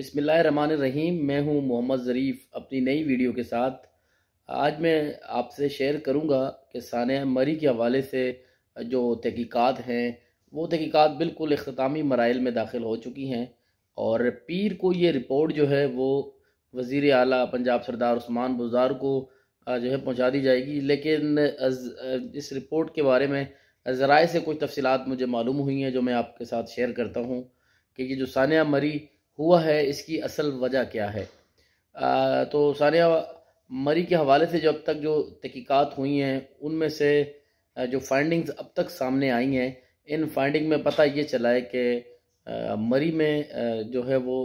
रहीम मैं हूं मोहम्मद ज़रीफ़ अपनी नई वीडियो के साथ आज मैं आपसे शेयर करूंगा कि सानिया मरी के हवाले से जो तहकीक़ात हैं वो तहकीक़ात बिल्कुल अख्तामी मराइल में दाखिल हो चुकी हैं और पीर को ये रिपोर्ट जो है वो वज़ी अली पंजाब सरदार उस्मान बुजार को जो है पहुँचा दी जाएगी लेकिन इस रिपोर्ट के बारे में जरा से कुछ तफसलत मुझे मालूम हुई हैं जो मैं आपके साथ शेयर करता हूँ कि ये जो सानिया मरी हुआ है इसकी असल वजह क्या है आ, तो सानिया मरी के हवाले से जो अब तक जो तहकीक़ात हुई हैं उनमें से जो फाइंडिंग्स अब तक सामने आई हैं इन फाइंडिंग में पता ये चला है कि मरी में जो है वो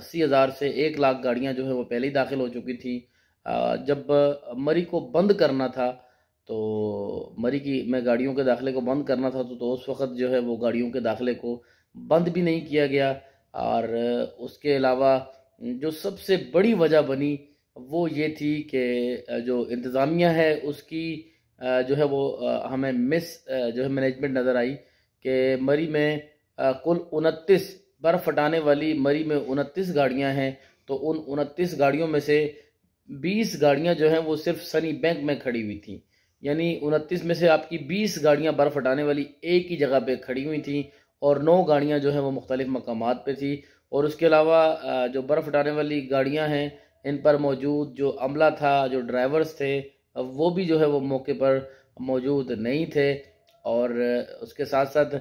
अस्सी हज़ार से एक लाख गाड़ियाँ जो है वो पहले ही दाखिल हो चुकी थी जब मरी को बंद करना था तो मरी की में गाड़ियों के दाखिले को बंद करना था तो, तो उस वक़्त जो है वो गाड़ियों के दाखिले को बंद भी नहीं किया गया और उसके अलावा जो सबसे बड़ी वजह बनी वो ये थी कि जो इंतज़ामिया है उसकी जो है वो हमें मिस जो है मैनेजमेंट नज़र आई कि मरी में कुल उनतीस बर्फ़ हटाने वाली मरी में उनतीस गाड़ियां हैं तो उन उनतीस गाड़ियों में से बीस गाड़ियां जो हैं वो सिर्फ सनी बैंक में खड़ी हुई थी यानी उनतीस में से आपकी बीस गाड़ियां बर्फ़ हटाने वाली एक ही जगह पे खड़ी हुई थी और नौ गाड़ियाँ जो हैं वो मुख्तलिफ़ मकाम पर थी और उसके अलावा जो बर्फ़ डालने वाली गाड़ियाँ हैं इन पर मौजूद जो अमला था जो ड्राइवर्स थे वो भी जो है वो मौके पर मौजूद नहीं थे और उसके साथ साथ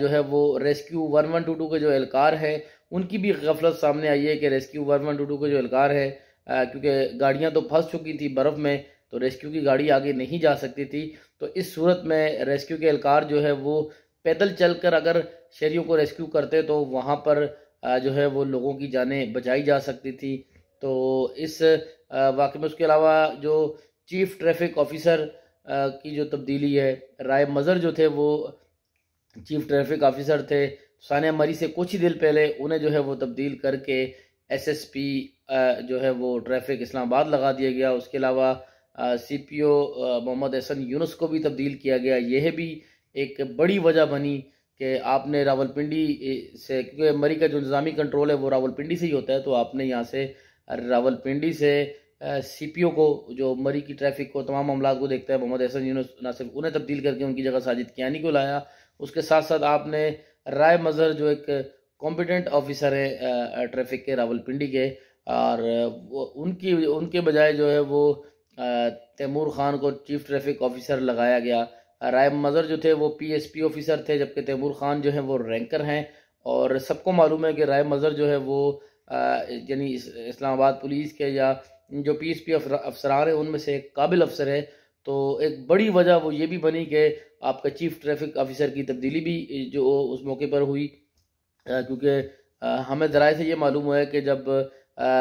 जो है वो rescue one one two two के जो एहलकार है उनकी भी गफलत सामने आई है कि rescue one one two two के जो एहलकार है क्योंकि गाड़ियाँ तो फंस चुकी थी बर्फ़ में तो रेस्क्यू की गाड़ी आगे नहीं जा सकती थी तो इस सूरत में रेस्क्यू के एहलकार जो है वो पैदल चलकर अगर शहरियों को रेस्क्यू करते तो वहाँ पर जो है वो लोगों की जानें बचाई जा सकती थी तो इस वाक में उसके अलावा जो चीफ ट्रैफिक ऑफिसर की जो तब्दीली है राय मज़र जो थे वो चीफ ट्रैफिक ऑफिसर थे सानिया मरी से कुछ ही दिन पहले उन्हें जो है वो तब्दील करके एसएसपी जो है वो ट्रैफिक इस्लामाबाद लगा दिया गया उसके अलावा सीपीओ मोहम्मद एहसन यूनुस को भी तब्दील किया गया यह भी एक बड़ी वजह बनी कि आपने रावलपिंडी से क्योंकि मरी का जो निज़ामी कंट्रोल है वो रावलपिंडी से ही होता है तो आपने यहाँ से रावलपिंडी से सीपीओ को जो मरी की ट्रैफिक को तमाम मामला को देखता है मोहम्मद एहसन ना सिर्फ उन्हें तब्दील करके उनकी जगह साजिद कियानी को लाया उसके साथ साथ आपने राय मज़हर जो एक कॉम्पिटेंट ऑफिसर है ट्रैफिक के रावलपिंडी के और वो उनकी उनके बजाय जो है वो तैमूर खान को चीफ ट्रैफिक ऑफिसर लगाया गया राय मज़र जो थे वो पीएसपी ऑफिसर थे जबकि तैमूर ख़ान जो हैं वो रैंकर हैं और सबको मालूम है कि राय मज़र जो है वो यानी इस्लामाबाद पुलिस के या जो पी एस पी अफसरान हैं उनमें से एक काबिल अफसर है तो एक बड़ी वजह वो ये भी बनी कि आपका चीफ ट्रैफिक ऑफिसर की तब्दीली भी जो उस मौके पर हुई क्योंकि हमें ज़रा से ये मालूम हुआ है कि जब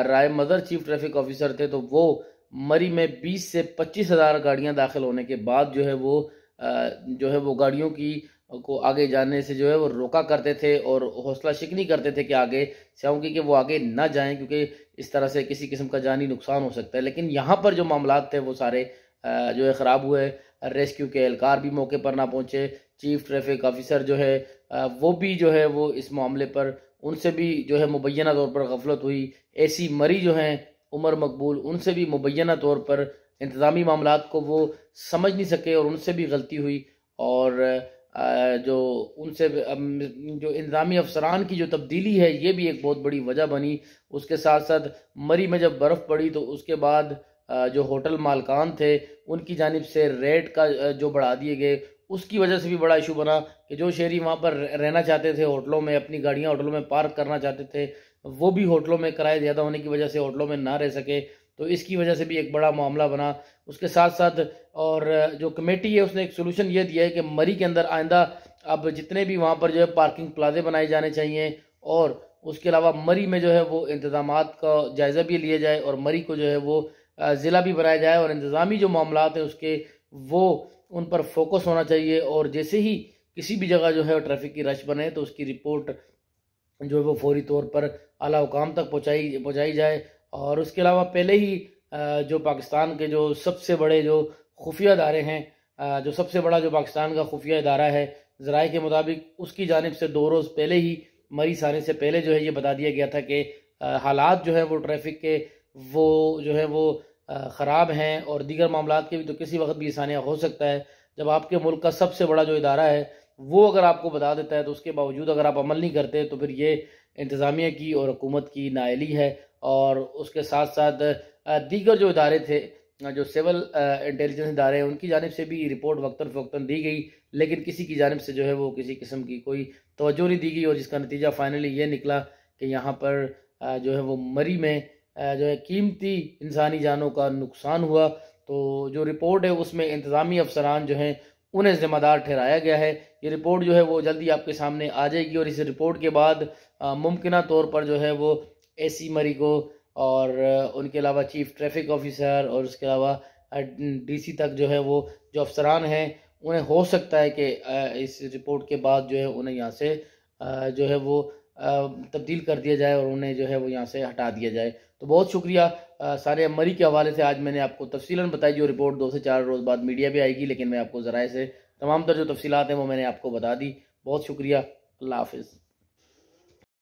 Rai Mazhar chief traffic officer थे तो वो मरी में बीस से पच्चीस हज़ार गाड़ियाँ दाखिल होने के बाद जो है वो जो है वो गाड़ियों की को आगे जाने से जो है वो रोका करते थे और हौसला शिकनी करते थे कि आगे चाहूँगी कि वो आगे ना जाएं क्योंकि इस तरह से किसी किस्म का जानी नुकसान हो सकता है लेकिन यहाँ पर जो मामला थे वो सारे जो है ख़राब हुए रेस्क्यू के एहलकार भी मौके पर ना पहुँचे चीफ ट्रैफिक ऑफिसर जो है वो भी जो है वो इस मामले पर उनसे भी जो है मुबैना तौर पर गफलत हुई ऐसी मरी जो हैं उमर मकबूल उनसे भी मुबैना तौर पर इंतज़ामी मामला को वो समझ नहीं सके और उनसे भी गलती हुई और जो उनसे जो इंतज़ामी अफसरान की जो तब्दीली है ये भी एक बहुत बड़ी वजह बनी उसके साथ साथ मरी में जब बर्फ़ पड़ी तो उसके बाद जो होटल मालकान थे उनकी जानब से रेट का जो बढ़ा दिए गए उसकी वजह से भी बड़ा इशू बना कि जो शहरी वहाँ पर रहना चाहते थे होटलों में अपनी गाड़ियाँ होटलों में पार्क करना चाहते थे वो भी होटलों में किराए ज़्यादा होने की वजह से होटलों में ना रह सके तो इसकी वजह से भी एक बड़ा मामला बना उसके साथ साथ और जो कमेटी है उसने एक सोल्यूशन ये दिया है कि मरी के अंदर आइंदा अब जितने भी वहाँ पर जो है पार्किंग प्लाजे बनाए जाने चाहिए और उसके अलावा मरी में जो है वो इंतजाम का जायज़ा भी लिया जाए और मरी को जो है वो ज़िला भी बनाया जाए और इंतज़ामी जो मामला है उसके वो उन पर फोकस होना चाहिए और जैसे ही किसी भी जगह जो है ट्रैफिक की रश बने तो उसकी रिपोर्ट जो है वो फौरी तौर पर अला हुकाम तक पहुँचाई पहुँचाई जाए और उसके अलावा पहले ही जो पाकिस्तान के जो सबसे बड़े जो खुफिया अदारे हैं जो सबसे बड़ा जो पाकिस्तान का खुफिया अदारा है ज़राए के मुताबिक उसकी जानब से दो रोज़ पहले ही मरीज आने से पहले जो है ये बता दिया गया था कि हालात जो है वो ट्रैफिक के वो जो है वो ख़राब हैं और दीगर मामला के भी तो किसी वक्त भी आसानियाँ हो सकता है जब आपके मुल्क का सबसे बड़ा जो इदारा है वो अगर आपको बता देता है तो उसके बावजूद अगर आप अमल नहीं करते तो फिर ये इंतज़ामिया की और हुकूमत की नाइली है और उसके साथ साथ दीगर जो इदारे थे जो सिविल इंटेलिजेंस इदारे हैं उनकी जानब से भी रिपोर्ट वक्ता फ़वक्ता दी गई लेकिन किसी की जानब से जो है वो किसी किस्म की कोई तोज्जो नहीं दी गई और जिसका नतीजा फ़ाइनली ये निकला कि यहाँ पर जो है वो मरी में जो है कीमती इंसानी जानों का नुकसान हुआ तो जो रिपोर्ट है उसमें इंतज़ामी अफसरान जो हैं उन्हें ज़िम्मेदार ठहराया गया है ये रिपोर्ट जो है वो जल्दी आपके सामने आ जाएगी और इस रिपोर्ट के बाद मुमकिन तौर पर जो है वो एसी मरी को और उनके अलावा चीफ ट्रैफिक ऑफिसर और उसके अलावा डीसी तक जो है वो जो अफसरान हैं उन्हें हो सकता है कि इस रिपोर्ट के बाद जो है उन्हें यहाँ से जो है वो तब्दील कर दिया जाए और उन्हें जो है वो यहाँ से हटा दिया जाए तो बहुत शुक्रिया सारे अमरी के हवाले से आज मैंने आपको तफसीला बताई जो रिपोर्ट दो से चार रोज़ बाद मीडिया भी आएगी लेकिन मैं आपको ज़राए से तमाम तर जो तफसीत हैं वो मैंने आपको बता दी बहुत शुक्रिया अल्लाह हाफिज़